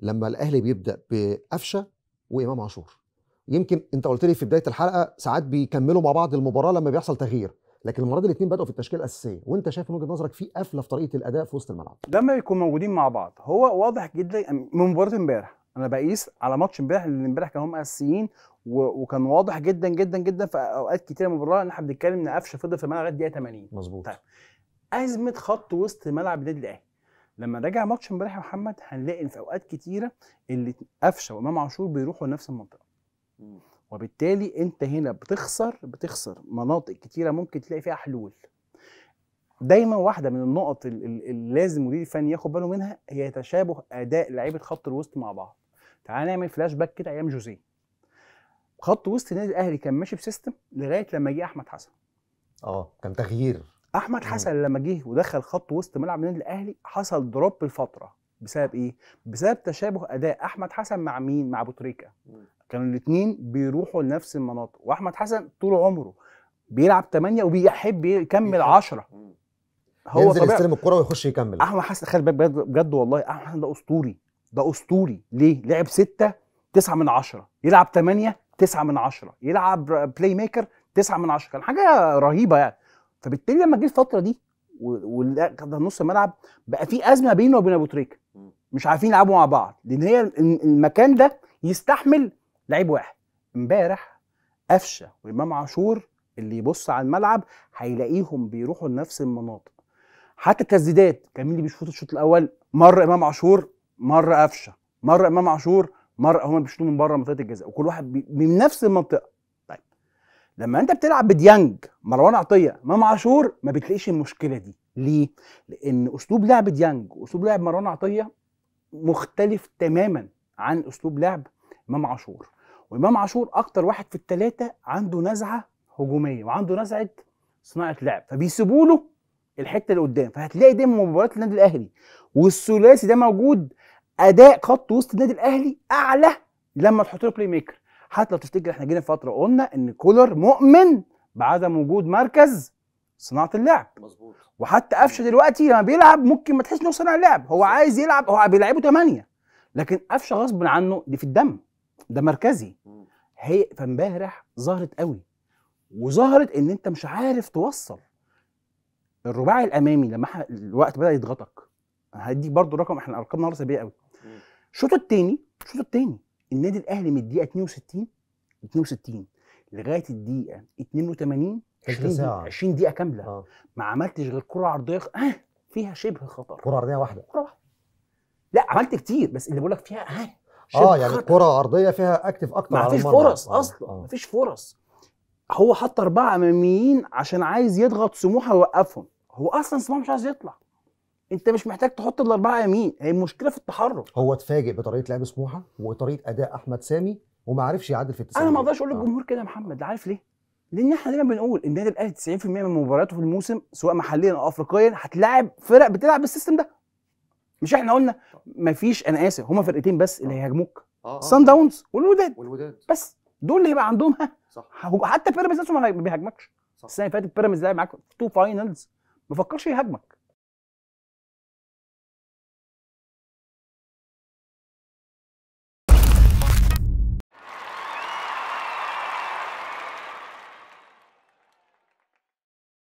لما الاهلي بيبدا بقفشه وامام عاشور يمكن انت قلت لي في بدايه الحلقه ساعات بيكملوا مع بعض المباراه لما بيحصل تغيير لكن المره دي الاثنين بداوا في التشكيله الاساسيه وانت شايف من وجهه نظرك في قفله في طريقه الاداء في وسط الملعب لما يكون موجودين مع بعض هو واضح جدا من مباراه امبارح انا بقيس على ماتش امبارح لان امبارح كانوا هم اساسيين وكان واضح جدا جدا جدا في اوقات كتير من المباراه ان احنا بنتكلم ان قفشه فضل في الملعب لغايه الدقيقه 80 مظبوط طيب ازمه خط وسط ملعب النادي الاهلي لما راجع ماتش امبارح يا محمد هنلاقي ان في اوقات كتيره اللي قفشه وامام عاشور بيروحوا لنفس المنطقه وبالتالي انت هنا بتخسر بتخسر مناطق كتيره ممكن تلاقي فيها حلول دايما واحده من النقط اللي لازم المدير الفني ياخد باله منها هي تشابه اداء لعيبه خط الوسط مع بعض تعال نعمل فلاش باك كده ايام جوزيه خط وسط النادي الاهلي كان ماشي بسيستم لغايه لما جه احمد حسن اه كان تغيير احمد حسن لما جه ودخل خط وسط ملعب النادي الاهلي حصل دروب لفتره بسبب ايه بسبب تشابه اداء احمد حسن مع مين مع ابو تريكه كانوا الاثنين بيروحوا لنفس المناطق واحمد حسن طول عمره بيلعب 8 وبيحب يكمل 10 هو ينزل يستلم الكره ويخش يكمل احمد حسن خلي بالك بجد والله احمد حسن ده اسطوري ده اسطوري ليه لعب 6 9 من 10 يلعب 8 9 من 10 يلعب بلاي ميكر 9 من 10 كان حاجه رهيبه يعني فبالتالي لما جه الفتره دي نص الملعب بقى في ازمه بينه وبين ابو تريكه مش عارفين يلعبوا مع بعض لان هي المكان ده يستحمل لعيب واحد امبارح قفشه وامام عاشور اللي يبص على الملعب هيلاقيهم بيروحوا لنفس المناطق حتى التسديدات كان مين اللي بيشوط الشوط الاول مره امام عاشور مره قفشه مره امام عاشور مره هم بيشوطوا من بره منطقه الجزاء وكل واحد بي... من نفس المنطقه لما انت بتلعب بديانج مروان عطيه امام عاشور ما بتلاقيش المشكله دي ليه لان اسلوب لعب ديانج واسلوب لعب مروان عطيه مختلف تماما عن اسلوب لعب امام عاشور وامام عاشور اكتر واحد في الثلاثه عنده نزعه هجوميه وعنده نزعه صناعه لعب فبيسيبوا له الحته اللي قدام فهتلاقي دايما مباريات النادي الاهلي والثلاثي ده موجود اداء خط وسط النادي الاهلي اعلى لما تحط له بلاي ميكر حتى لو تفتكر احنا جينا فتره قلنا ان كولر مؤمن بعدم وجود مركز صناعه اللعب مظبوط وحتى قفشه دلوقتي لما بيلعب ممكن ما تحسش انه صانع لعب هو عايز يلعب هو بيلعبه ثمانيه لكن قفشه غصب عنه دي في الدم ده مركزي هي فامبارح ظهرت قوي وظهرت ان انت مش عارف توصل الرباعي الامامي لما الوقت بدا يضغطك هديك برضو رقم احنا ارقامنا النهارده سلبيه قوي الشوط الثاني الشوط الثاني النادي الاهلي من الدقيقه 62 62 لغايه الدقيقه 82 20 دقيقه 20 دقيقه كامله آه. ما عملتش غير كره عرضيه آه فيها شبه خطر كره عرضيه واحده كره واحده لا عملت كتير بس اللي بقول لك فيها آه اه يعني خطر. كره عرضيه فيها اكتف اكتر ما فيش فرص آه. اصلا آه. ما فيش فرص هو حط اربعه اماميين عشان عايز يضغط سموحه ويوقفهم هو اصلا سموحه مش عايز يطلع انت مش محتاج تحط الاربعه يمين هي المشكله في التحرك هو اتفاجئ بطريقه لعب سموحه وطريقه اداء احمد سامي وما عرفش يعدل في التسعين انا ما اقدرش اقول للجمهور آه. كده يا محمد عارف ليه؟ لان احنا دايما بنقول النادي الاهلي 90% من مبارياته في الموسم سواء محليا او افريقيا هتلاعب فرق بتلعب بالسيستم ده مش احنا قلنا مفيش انا اسف هما فرقتين بس اللي آه. هيهاجموك سان آه، داونز والوداد والوداد بس دول اللي هيبقى عندهم ها صح حتى بيراميدز نفسه ما بيهاجمكش السنه اللي فاتت بيراميدز لعب معاك تو فاينلز ما فكرش يهاجمك